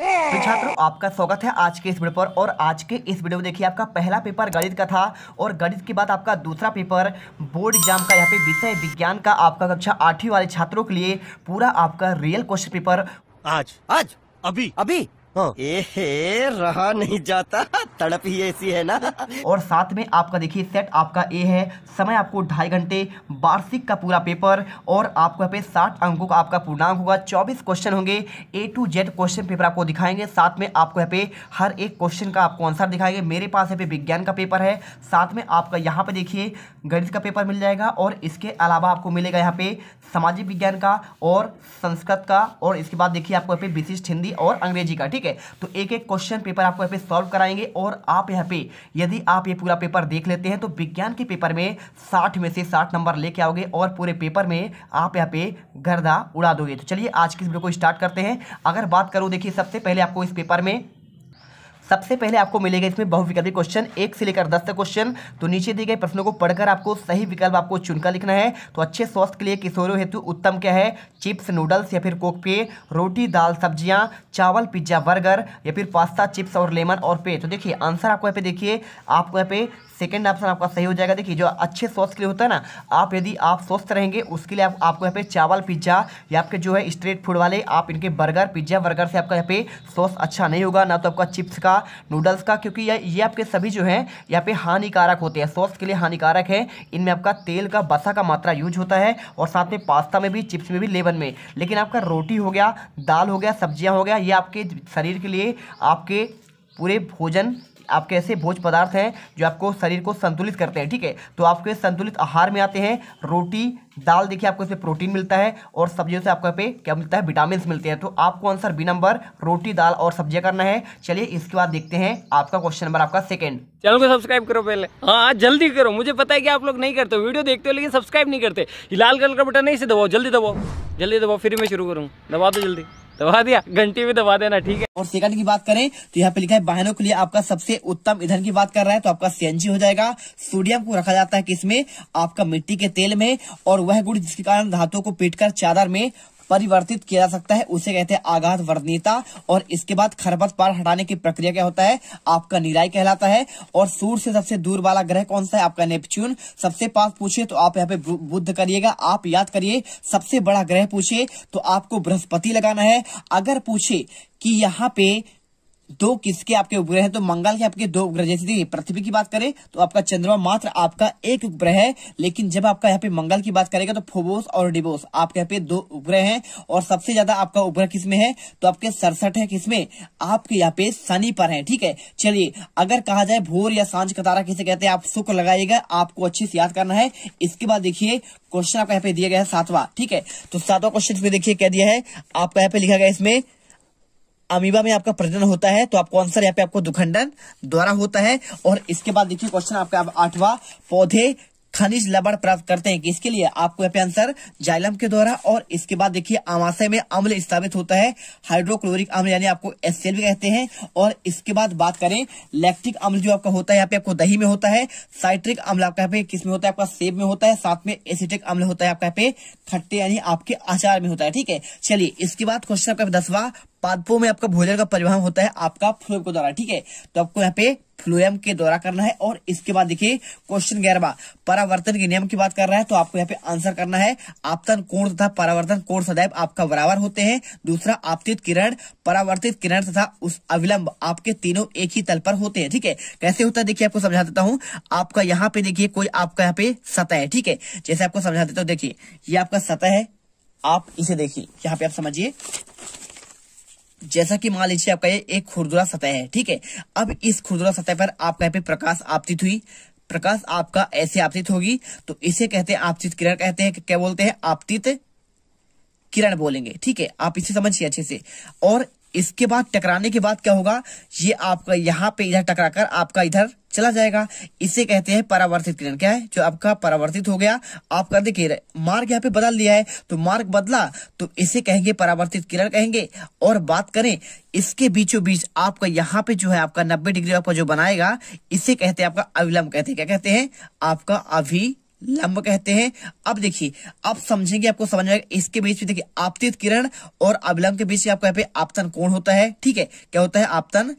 तो छात्रों आपका स्वागत है आज के इस वीडियो पर और आज के इस वीडियो में देखिए आपका पहला पेपर गणित का था और गणित के बाद आपका दूसरा पेपर बोर्ड एग्जाम का यहाँ पे विषय विज्ञान का आपका कक्षा आठवीं वाले छात्रों के लिए पूरा आपका रियल क्वेश्चन पेपर आज आज अभी अभी हाँ। ए रहा नहीं जाता तड़प ही ऐसी है ना और साथ में आपका देखिए सेट आपका ए है समय आपको ढाई घंटे वार्षिक का पूरा पेपर और आपको यहाँ पे साठ अंकों का आपका पूर्णांक होगा चौबीस क्वेश्चन होंगे A to Z question paper आपको दिखाएंगे साथ में आपको यहाँ पे हर एक क्वेश्चन का आपको आंसर दिखाएंगे मेरे पास यहाँ पे विज्ञान का पेपर है साथ में आपका यहाँ पे देखिए गणित का पेपर मिल जाएगा और इसके अलावा आपको मिलेगा यहाँ पे सामाजिक विज्ञान का और संस्कृत का और इसके बाद देखिए आपको यहाँ पे विशिष्ट हिंदी और अंग्रेजी का ठीक है है तो एक एक क्वेश्चन पेपर आपको यहाँ पे सॉल्व कराएंगे और आप यहाँ पे यदि आप ये पूरा पेपर देख लेते हैं तो विज्ञान के पेपर में साठ में से साठ नंबर लेके आओगे और पूरे पेपर में आप यहाँ पे गर्दा उड़ा दोगे तो चलिए आज की वीडियो को स्टार्ट करते हैं अगर बात करूँ देखिए सबसे पहले आपको इस पेपर में सबसे पहले आपको मिलेगा इसमें बहुविकल्पी क्वेश्चन एक से लेकर दस तक क्वेश्चन तो नीचे दिए गए प्रश्नों को पढ़कर आपको सही विकल्प आपको चुनकर लिखना है तो अच्छे स्वास्थ्य के लिए किशोरों हेतु उत्तम क्या है चिप्स नूडल्स या फिर कोक पे रोटी दाल सब्जियां चावल पिज्जा बर्गर या फिर पास्ता चिप्स और लेमन और पे तो देखिए आंसर आपको यहाँ पे देखिए आपको यहाँ पे सेकेंड ऑप्शन आपका सही हो जाएगा देखिए जो अच्छे सॉस के लिए होता है ना आप यदि आप स्वस्थ रहेंगे उसके लिए आप, आपको यहाँ पे चावल पिज्ज़ा या आपके जो है स्ट्रीट फूड वाले आप इनके बर्गर पिज्ज़ा बर्गर से आपका यहाँ पे सॉस अच्छा नहीं होगा ना तो आपका चिप्स का नूडल्स का क्योंकि ये आपके सभी जो है यहाँ पे हानिकारक होते हैं सॉस के लिए हानिकारक है इनमें आपका तेल का बसा का मात्रा यूज होता है और साथ में पास्ता में भी चिप्स में भी लेबन में लेकिन आपका रोटी हो गया दाल हो गया सब्जियाँ हो गया ये आपके शरीर के लिए आपके पूरे भोजन आपके ऐसे भोज पदार्थ हैं जो आपको शरीर को संतुलित करते हैं ठीक है तो आपके संतुलित आहार में आते हैं रोटी दाल देखिए आपको इसमें प्रोटीन मिलता है और सब्जियों से आपको यहाँ पे क्या मिलता है विटामिन मिलते हैं तो आपको आंसर बी नंबर रोटी दाल और सब्जियां करना है चलिए इसके बाद देखते हैं आपका क्वेश्चन नंबर आपका सेकंड चैनल को सब्सक्राइब करो पहले हाँ जल्दी करो मुझे पता है कि आप लोग नहीं करते वीडियो देखते हो लेकिन सब्सक्राइब नहीं करते लाल कलर का बटन नहीं इसे दबाओ जल्दी दबाओ जल्दी दबाओ फिर मैं शुरू करूँ दबा दो जल्दी दबा दिया घंटी भी दबा देना ठीक है और सेकंड की बात करें तो यहाँ पे लिखा है बहनों के लिए आपका सबसे उत्तम ईंधन की बात कर रहा है तो आपका सीएनजी हो जाएगा सोडियम को रखा जाता है किसमें आपका मिट्टी के तेल में और वह गुड़ जिसके कारण धातुओं को पीट चादर में परिवर्तित किया जा सकता है उसे कहते हैं आघात वर्णीयता और इसके बाद पार हटाने की प्रक्रिया क्या होता है आपका निराई कहलाता है और सूर्य से सबसे दूर वाला ग्रह कौन सा है आपका नेपच्यून सबसे पास पूछे तो आप यहाँ पे बुद्ध करिएगा आप याद करिए सबसे बड़ा ग्रह पूछे तो आपको बृहस्पति लगाना है अगर पूछे कि यहाँ पे दो तो किसके आपके उपग्रह हैं तो मंगल के आपके दो उपग्रह जैसे देखिए पृथ्वी की बात करें तो आपका चंद्रमा मात्र आपका एक उपग्रह है लेकिन जब आपका यहाँ पे मंगल की बात करेगा तो फोबोस और डिबोस आपके यहाँ पे दो उपग्रह हैं और सबसे ज्यादा आपका उपग्रह किसमें है तो आपके सड़सठ है किसमें आपके यहाँ पे शनि पर है ठीक है चलिए अगर कहा जाए भोर या सांझ का तारा किसे कहते हैं आप शुक्र लगाइएगा आपको अच्छे से याद करना है इसके बाद देखिए क्वेश्चन आपका यहाँ पे दिया गया है सातवा ठीक है तो सातवा क्वेश्चन देखिए क्या दिया है आपका यहाँ पे लिखा गया इसमें अमीबा में आपका प्रजनन होता है तो आपको आंसर यहाँ पे आपको दुखंडन द्वारा होता है और इसके बाद देखिए क्वेश्चन आपका आठवा पौधे खनिज लबण प्राप्त करते हैं इसके लिए आपको यहाँ पे आंसर जाइलम के द्वारा और इसके बाद देखिए आमाशय में अम्ल स्थापित होता है हाइड्रोक्लोरिक अम्ल यानी आपको एस भी कहते हैं और इसके बाद बात करें लैक्टिक अम्ल जो आपका होता है यहाँ पे आपको दही में होता है साइट्रिक अम्ल आपका यहाँ पे किस में होता है आपका सेब में होता है साथ में एसिटिक अम्ल होता है आपका यहाँ पे खट्टे यानी आपके आचार में होता है ठीक है चलिए इसके बाद क्वेश्चन आपका दसवा पादपों में आपका भोजन का परिवहन होता है आपका फ्लोर के द्वारा ठीक है तो आपको यहाँ पे फ्लोएम के द्वारा करना है और इसके बाद देखिए क्वेश्चन ग्यारहवा परावर्तन के नियम की बात कर रहा है तो आपको यहाँ पे आंसर करना है आपतन कोण तथा परावर्तन कोण सदैव आपका बराबर होते हैं दूसरा आपतित किरण परावर्तित किरण तथा उस अविलंब आपके तीनों एक ही तल पर होते हैं ठीक है थीके? कैसे होता है देखिए आपको समझा देता हूँ आपका यहाँ पे देखिए कोई आपका यहाँ पे सतह है ठीक है जैसे आपको समझा देता हूँ देखिए ये आपका सतह है आप इसे देखिए यहाँ पे आप समझिए जैसा कि मान लीजिए आपका ये एक खुरदुरा सतह है ठीक है अब इस खुरदुरा सतह पर आपका यहाँ पे प्रकाश आपतित हुई प्रकाश आपका ऐसे आपतित होगी तो इसे कहते हैं आपतित किरण कहते हैं क्या बोलते हैं आपतित किरण बोलेंगे ठीक है आप इसे समझिए अच्छे से और इसके बाद टकराने के बाद क्या होगा ये आपका यहाँ पे इधर टकराकर आपका इधर चला जाएगा इसे कहते हैं परावर्तित किरण क्या है जो आपका परावर्तित हो गया आपका देखिए मार्ग यहाँ पे बदल दिया है तो मार्ग बदला तो इसे कहेंगे परावर्तित किरण कहेंगे और बात करें इसके बीचों बीच आपका यहाँ पे जो है आपका नब्बे डिग्री आपका जो बनाएगा इसे कहते हैं आपका अविलंब कहते हैं क्या कहते हैं आपका अभी लंब कहते हैं अब देखिए आप समझेंगे आपको समझ में इसके बीच में देखिए आपतित किरण और अविलंब के बीच आपका यहाँ पे आपतन कोण होता है ठीक है क्या होता है आपतन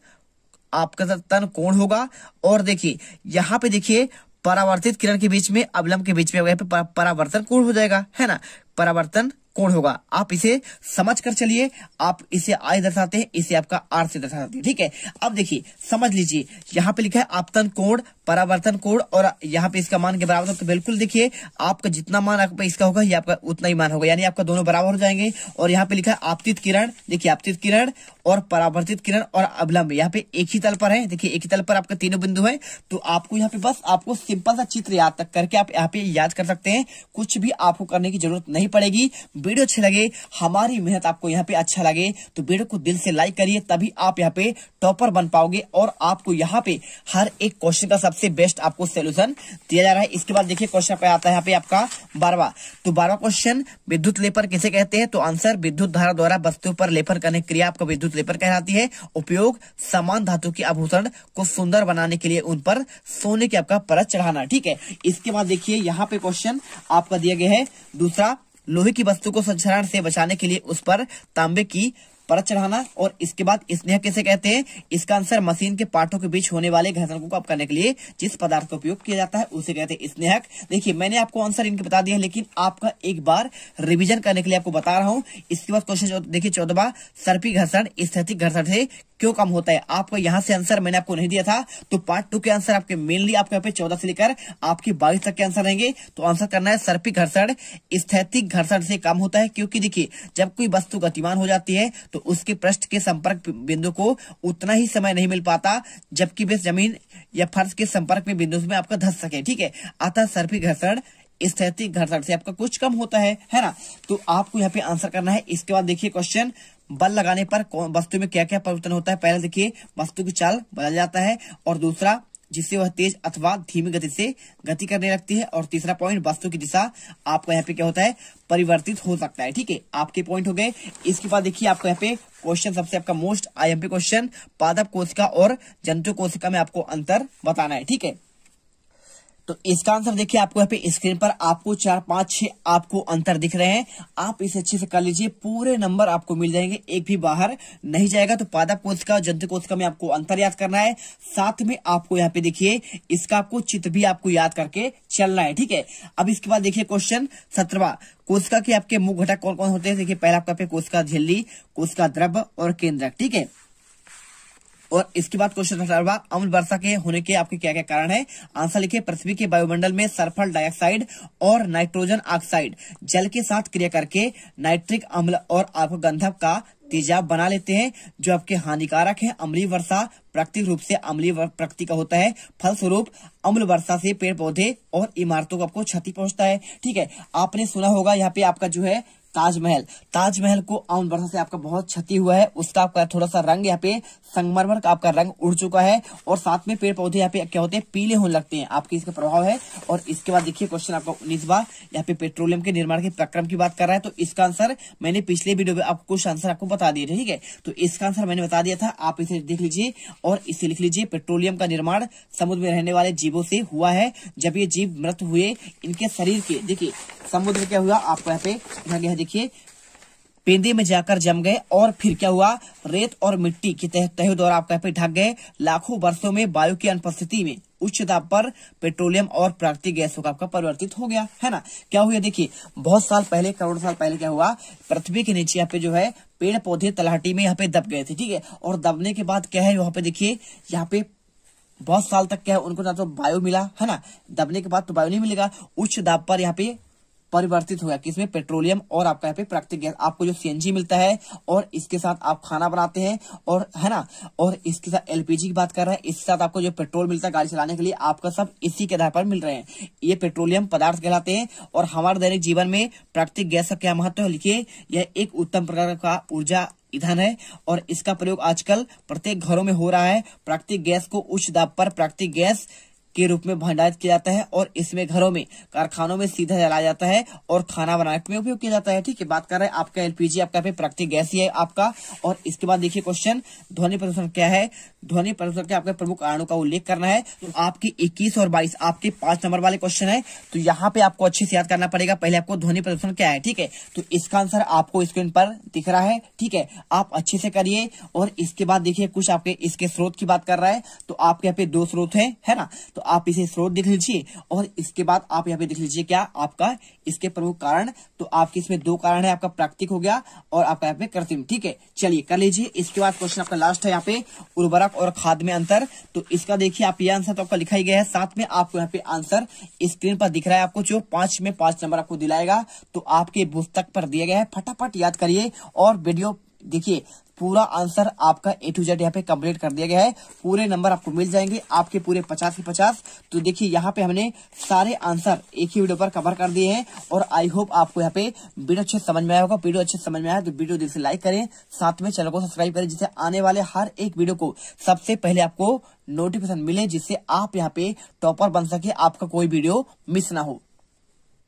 आपका तन कोण होगा और देखिए यहाँ पे देखिए परावर्तित किरण के बीच में अवलंब के बीच में यहाँ पे परावर्तन कोण हो जाएगा है ना परावर्तन कोण होगा आप इसे समझ कर चलिए आप इसे आय दर्शाते हैं इसे आपका आर से दर्शाते हैं ठीक है अब देखिए समझ लीजिए यहाँ पे लिखा है आपतन कोण परावर्तन कोण और यहाँ पे इसका मान के बराबर हो तो बिल्कुल देखिए आपका जितना मान आपका इसका होगा ये आपका उतना ही मान होगा यानी आपका दोनों बराबर हो जाएंगे और यहाँ पे लिखा है आपतित किरण देखिए आपतित किरण और परावर्तित किरण और अवलंब यहाँ पे एक ही तल पर है देखिए एक ही तल पर आपका तीनों बिंदु है तो आपको यहाँ पे बस आपको सिंपल सा चित्र याद तक करके आप यहाँ पे याद कर सकते हैं कुछ भी आपको करने की जरूरत नहीं पड़ेगी वीडियो अच्छे लगे हमारी मेहनत आपको यहाँ पे अच्छा लगे तो वीडियो को दिल से लाइक करिए तभी आप यहाँ पे टॉपर बन पाओगे और आपको यहाँ पे हर एक क्वेश्चन का सबसे बेस्ट आपको सोल्यूशन दिया जा रहा है इसके बाद देखिए क्वेश्चन आता है यहाँ पे आपका बारवा तो बारवा क्वेश्चन विद्युत लेपर किसे कहते हैं तो आंसर विद्युत धारा द्वारा वस्तु पर लेपर करने क्रिया आपको विद्युत लेपर कहलाती है उपयोग समान धातु के आभूषण को सुंदर बनाने के लिए उन पर सोने की आपका परत चढ़ाना ठीक है इसके बाद देखिए यहाँ पे क्वेश्चन आपका दिया गया है दूसरा लोहे की वस्तु को संचरण से बचाने के लिए उस पर तांबे की परत चढ़ाना और इसके बाद स्नेह कैसे कहते हैं इसका आंसर मशीन के पार्टों के बीच होने वाले घर्षण को कम करने के लिए जिस पदार्थ का उपयोग किया जाता है उसे कहते हैं स्नेहक देखिए मैंने आपको आंसर इनके बता दिया लेकिन आपका एक बार रिविजन करने के लिए आपको बता रहा हूँ इसके बाद क्वेश्चन देखिए चौदहवा सर्पी घर्षण स्थितिक घर्षण से क्यों कम होता है आपको यहाँ से आंसर मैंने आपको नहीं दिया था तो पार्ट टू के आंसर आपके मेनली आपके यहाँ पे चौदह से लेकर आपके बाईस तक के आंसर रहेंगे तो आंसर करना है सर्पी घर्षण स्थैतिक घर्षण से कम होता है क्योंकि देखिए जब कोई वस्तु गतिमान हो जाती है तो तो उसके पृष्ठ के संपर्क बिंदु को उतना ही समय नहीं मिल पाता जबकि वे जमीन या फर्श के संपर्क में बिंदु में आपका धस सके ठीक है अतः सर्फी घर्षण स्थैतिक घर्षण से आपका कुछ कम होता है है ना तो आपको यहाँ पे आंसर करना है इसके बाद देखिए क्वेश्चन बल लगाने पर वस्तु में क्या क्या परिवर्तन होता है पहले देखिए वस्तु की चाल बदल जाता है और दूसरा जिससे वह तेज अथवा धीमी गति से गति करने लगती है और तीसरा पॉइंट वस्तु की दिशा आपका यहाँ पे क्या होता है परिवर्तित हो सकता है ठीक है आपके पॉइंट हो गए इसके बाद देखिए आपको यहाँ पे क्वेश्चन सबसे आपका मोस्ट पी क्वेश्चन पादप कोशिका और जंतु कोशिका में आपको अंतर बताना है ठीक है तो इसका आंसर देखिए आपको यहाँ पे स्क्रीन पर आपको चार पांच छह आपको अंतर दिख रहे हैं आप इसे अच्छे से कर लीजिए पूरे नंबर आपको मिल जाएंगे एक भी बाहर नहीं जाएगा तो पादप कोशिका और जंतु कोशिका में आपको अंतर याद करना है साथ में आपको यहाँ पे देखिए इसका आपको चित्र भी आपको याद करके चलना है ठीक है अब इसके बाद देखिए क्वेश्चन सत्रवा कोशिका के आपके मुख्य घटक कौन कौन होते हैं देखिए पहला आपका कोशिका झिल्ली कोशिका द्रव्य और केंद्रक ठीक है और इसके बाद क्वेश्चन अठारवा अम्ल वर्षा के होने के आपके क्या क्या कारण है आंसर लिखे पृथ्वी के वायुमंडल में सल्फर डाइऑक्साइड और नाइट्रोजन ऑक्साइड जल के साथ क्रिया करके नाइट्रिक अम्ल और आपको गंधक का तेजाब बना लेते हैं जो आपके हानिकारक है अम्लीय वर्षा प्राकृतिक रूप से अम्लीय प्रकृति का होता है फलस्वरूप अम्ल वर्षा से पेड़ पौधे और इमारतों को आपको क्षति पहुंचता है ठीक है आपने सुना होगा यहाँ पे आपका जो है ताजमहल ताजमहल को आम वर्षा से आपका बहुत क्षति हुआ है उसका आपका थोड़ा सा रंग यहाँ पे संगमरमर का आपका रंग उड़ चुका है और साथ में पेड़ पौधे यहाँ पे क्या होते हैं पीले होने लगते हैं आपके इसका प्रभाव है और इसके बाद देखिए क्वेश्चन आपका बार यहाँ पे पेट्रोलियम के निर्माण के प्रक्रम की बात कर रहा है तो इसका आंसर मैंने पिछले वीडियो में आपको कुछ आंसर आपको बता दिया ठीक है तो इसका आंसर मैंने बता दिया था आप इसे देख लीजिए और इसे लिख लीजिए पेट्रोलियम का निर्माण समुद्र में रहने वाले जीवों से हुआ है जब ये जीव मृत हुए इनके शरीर के देखिये समुद्र क्या हुआ आपको यहाँ पे देखिए पेंदे में जाकर जम गए और फिर क्या हुआ रेत और मिट्टी के तह तह दौर आप कहीं ढक गए लाखों वर्षों में वायु की अनुपस्थिति में उच्च दाब पर पेट्रोलियम और प्राकृतिक गैसों का आपका परिवर्तित हो गया है ना क्या हुआ देखिए बहुत साल पहले करोड़ साल पहले क्या हुआ पृथ्वी के नीचे यहाँ पे जो है पेड़ पौधे तलहटी में यहाँ पे दब गए थे ठीक है और दबने के बाद क्या है यहाँ पे देखिए यहाँ पे बहुत साल तक क्या है उनको ना तो वायु मिला है ना दबने के बाद तो वायु नहीं मिलेगा उच्च दाब पर यहाँ पे परिवर्तित होगा किसमें पेट्रोलियम और आपका यहाँ पे प्राकृतिक गैस आपको जो सीएनजी मिलता है और इसके साथ आप खाना बनाते हैं और है ना और इसके साथ एलपीजी की बात कर रहे हैं इसके साथ आपको जो पेट्रोल मिलता है गाड़ी चलाने के लिए आपका सब इसी के आधार पर मिल रहे हैं ये पेट्रोलियम पदार्थ कहलाते हैं और हमारे दैनिक जीवन में प्राकृतिक गैस का क्या महत्व है लिखिए यह एक उत्तम प्रकार का ऊर्जा ईंधन है और इसका प्रयोग आजकल प्रत्येक घरों में हो रहा है प्राकृतिक गैस को उच्च दाब पर प्राकृतिक गैस के रूप में भंडारित किया जाता है और इसमें घरों में कारखानों में सीधा जलाया जाता है और खाना बनाने में उपयोग किया जाता है ठीक है बात कर रहे हैं आपका एलपीजी आपका प्राकृतिक गैस ही है आपका और इसके बाद देखिए क्वेश्चन ध्वनि प्रदूषण क्या है ध्वनि प्रदूषण के आपके प्रमुख कारणों का उल्लेख करना है तो आपकी इक्कीस और बाईस आपके पांच नंबर वाले क्वेश्चन है तो यहाँ पे आपको अच्छे से याद करना पड़ेगा पहले आपको ध्वनि प्रदूषण क्या है ठीक है तो इसका आंसर आपको स्क्रीन पर दिख रहा है ठीक है आप अच्छे से करिए और इसके बाद देखिए कुछ आपके इसके स्रोत की बात कर रहा है तो आपके यहाँ पे दो स्रोत है, ना तो आप इसे स्रोत देख लीजिए और इसके बाद आप यहाँ पे देख लीजिए क्या आपका इसके प्रमुख कारण तो आपके इसमें दो कारण है आपका प्राकृतिक हो गया और आपका यहाँ पे कृत्रिम ठीक है चलिए कर लीजिए इसके बाद क्वेश्चन आपका लास्ट है यहाँ पे उर्वरक और खाद में अंतर तो इसका देखिए आप ये आंसर तो आपका लिखा ही गया है साथ में आपको यहाँ पे आंसर स्क्रीन पर दिख रहा है आपको जो पांच में पांच नंबर आपको दिलाएगा तो आपके पुस्तक पर दिया गया है फटाफट याद करिए और वीडियो देखिए पूरा आंसर आपका ए टू जेड यहाँ पे कंप्लीट कर दिया गया है पूरे नंबर आपको मिल जाएंगे आपके पूरे पचास ही पचास तो देखिए यहाँ पे हमने सारे आंसर एक ही वीडियो पर कवर कर दिए हैं और आई होप आपको यहाँ पे वीडियो अच्छे समझ में आया होगा वीडियो अच्छे समझ में आया तो वीडियो दिल से लाइक करें साथ में चैनल को सब्सक्राइब करें जिससे आने वाले हर एक वीडियो को सबसे पहले आपको नोटिफिकेशन मिले जिससे आप यहाँ पे टॉपर बन सके आपका कोई वीडियो मिस ना हो